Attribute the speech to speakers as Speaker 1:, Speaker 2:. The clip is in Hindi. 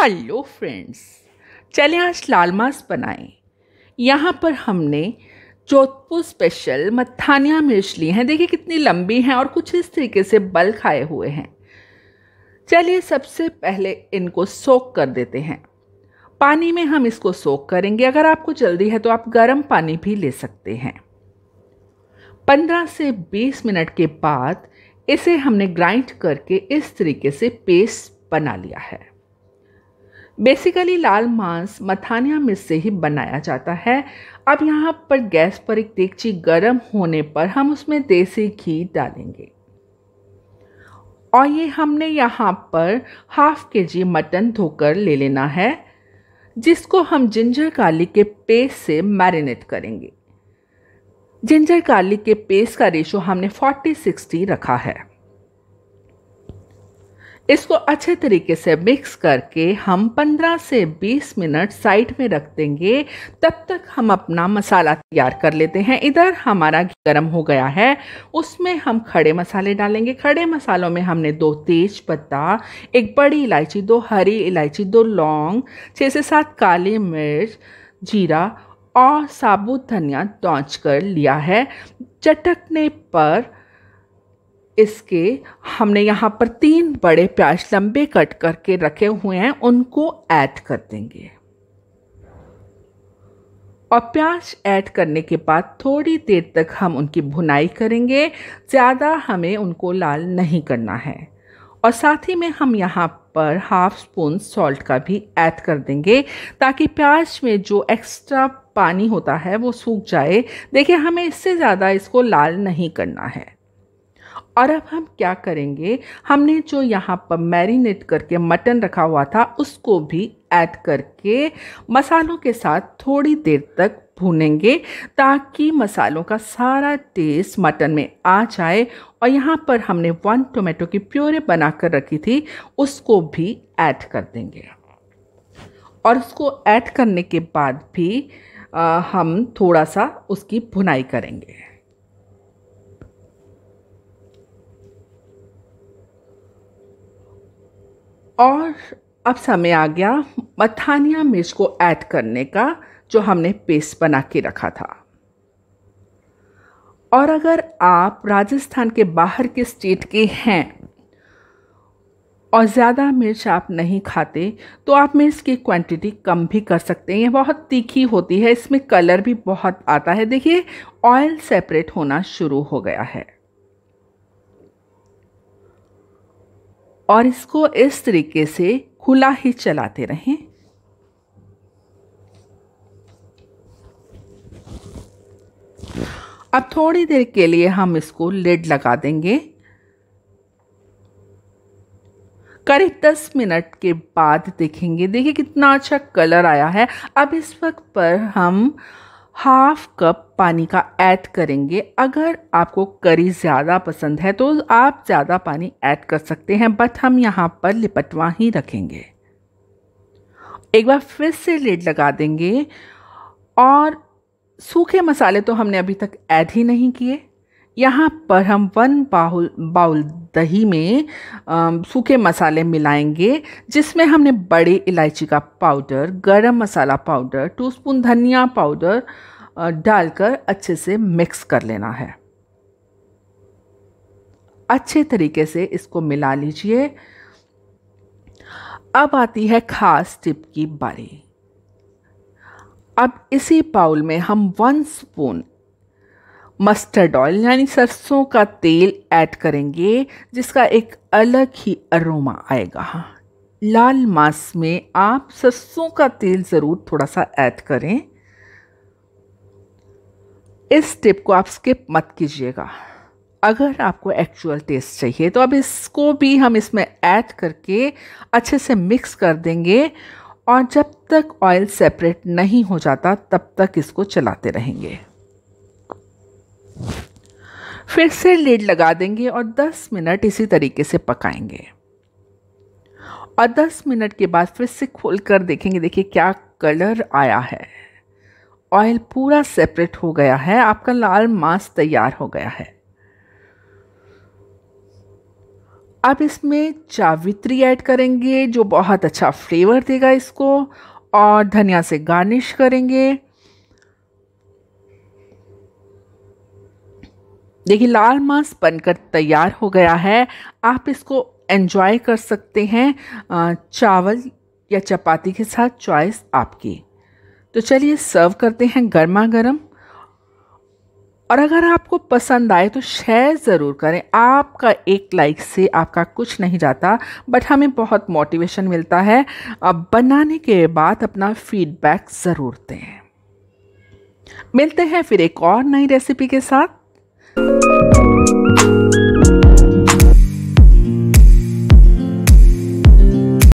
Speaker 1: हेलो फ्रेंड्स चले आज लाल मांस बनाए यहाँ पर हमने जोधपुर स्पेशल मत्थानिया मिर्च ली हैं देखिए कितनी लंबी हैं और कुछ इस तरीके से बल खाए हुए हैं चलिए सबसे पहले इनको सोख कर देते हैं पानी में हम इसको सोक करेंगे अगर आपको जल्दी है तो आप गर्म पानी भी ले सकते हैं 15 से 20 मिनट के बाद इसे हमने ग्राइंड करके इस तरीके से पेस्ट बना लिया है बेसिकली लाल मांस मथानिया मिर्च से ही बनाया जाता है अब यहाँ पर गैस पर एक देगची गर्म होने पर हम उसमें देसी घी डालेंगे और ये हमने यहाँ पर हाफ के जी मटन धोकर ले लेना है जिसको हम जिंजर गार्लिक के पेस्ट से मैरिनेट करेंगे जिंजर गार्लिक के पेस्ट का रेशो हमने 40 60 रखा है इसको अच्छे तरीके से मिक्स करके हम 15 से 20 मिनट साइड में रख देंगे तब तक हम अपना मसाला तैयार कर लेते हैं इधर हमारा घी गर्म हो गया है उसमें हम खड़े मसाले डालेंगे खड़े मसालों में हमने दो तेज पत्ता एक बड़ी इलायची दो हरी इलायची दो लौंग छः से सात काली मिर्च जीरा और साबुत धनिया दौच कर लिया है चटकने पर इसके हमने यहाँ पर तीन बड़े प्याज लंबे कट करके रखे हुए हैं उनको ऐड कर देंगे और प्याज ऐड करने के बाद थोड़ी देर तक हम उनकी भुनाई करेंगे ज़्यादा हमें उनको लाल नहीं करना है और साथ ही में हम यहाँ पर हाफ स्पून सॉल्ट का भी ऐड कर देंगे ताकि प्याज में जो एक्स्ट्रा पानी होता है वो सूख जाए देखिए हमें इससे ज़्यादा इसको लाल नहीं करना है और अब हम क्या करेंगे हमने जो यहाँ पर मैरिनेट करके मटन रखा हुआ था उसको भी ऐड करके मसालों के साथ थोड़ी देर तक भूनेंगे ताकि मसालों का सारा टेस्ट मटन में आ जाए और यहाँ पर हमने वन टोमेटो की प्योरे बना कर रखी थी उसको भी ऐड कर देंगे और उसको ऐड करने के बाद भी आ, हम थोड़ा सा उसकी भुनाई करेंगे और अब समय आ गया मथानिया मिर्च को ऐड करने का जो हमने पेस्ट बना के रखा था और अगर आप राजस्थान के बाहर के स्टेट के हैं और ज़्यादा मिर्च आप नहीं खाते तो आप मिर्च की क्वांटिटी कम भी कर सकते हैं ये बहुत तीखी होती है इसमें कलर भी बहुत आता है देखिए ऑयल सेपरेट होना शुरू हो गया है और इसको इस तरीके से खुला ही चलाते रहें अब थोड़ी देर के लिए हम इसको लेड लगा देंगे करीब दस मिनट के बाद देखेंगे देखिए कितना अच्छा कलर आया है अब इस वक्त पर हम हाफ कप पानी का ऐड करेंगे अगर आपको करी ज़्यादा पसंद है तो आप ज़्यादा पानी ऐड कर सकते हैं बट हम यहाँ पर लिपटवा ही रखेंगे एक बार फिर से लेड लगा देंगे और सूखे मसाले तो हमने अभी तक ऐड ही नहीं किए यहाँ पर हम वन बाउल बाउल दही में सूखे मसाले मिलाएंगे जिसमें हमने बड़े इलायची का powder garam masala powder two spoon धनिया पाउडर डालकर अच्छे से मिक्स कर लेना है अच्छे तरीके से इसको मिला लीजिए अब आती है खास टिप की बारी अब इसी बाउल में हम वन स्पून मस्टर्ड ऑयल यानी सरसों का तेल ऐड करेंगे जिसका एक अलग ही अरोमा आएगा लाल मांस में आप सरसों का तेल ज़रूर थोड़ा सा ऐड करें इस टिप को आप स्किप मत कीजिएगा अगर आपको एक्चुअल टेस्ट चाहिए तो अब इसको भी हम इसमें ऐड करके अच्छे से मिक्स कर देंगे और जब तक ऑयल सेपरेट नहीं हो जाता तब तक इसको चलाते रहेंगे फिर से लीड लगा देंगे और 10 मिनट इसी तरीके से पकाएंगे और 10 मिनट के बाद फिर से खोल कर देखेंगे देखिए क्या कलर आया है ऑयल पूरा सेपरेट हो गया है आपका लाल मांस तैयार हो गया है अब इसमें चावित्री ऐड करेंगे जो बहुत अच्छा फ्लेवर देगा इसको और धनिया से गार्निश करेंगे देखिए लाल मांस बनकर तैयार हो गया है आप इसको एंजॉय कर सकते हैं चावल या चपाती के साथ चॉइस आपकी तो चलिए सर्व करते हैं गर्मा गर्म और अगर आपको पसंद आए तो शेयर ज़रूर करें आपका एक लाइक से आपका कुछ नहीं जाता बट हमें बहुत मोटिवेशन मिलता है अब बनाने के बाद अपना फीडबैक ज़रूर दें मिलते हैं फिर एक और नई रेसिपी के साथ Bye.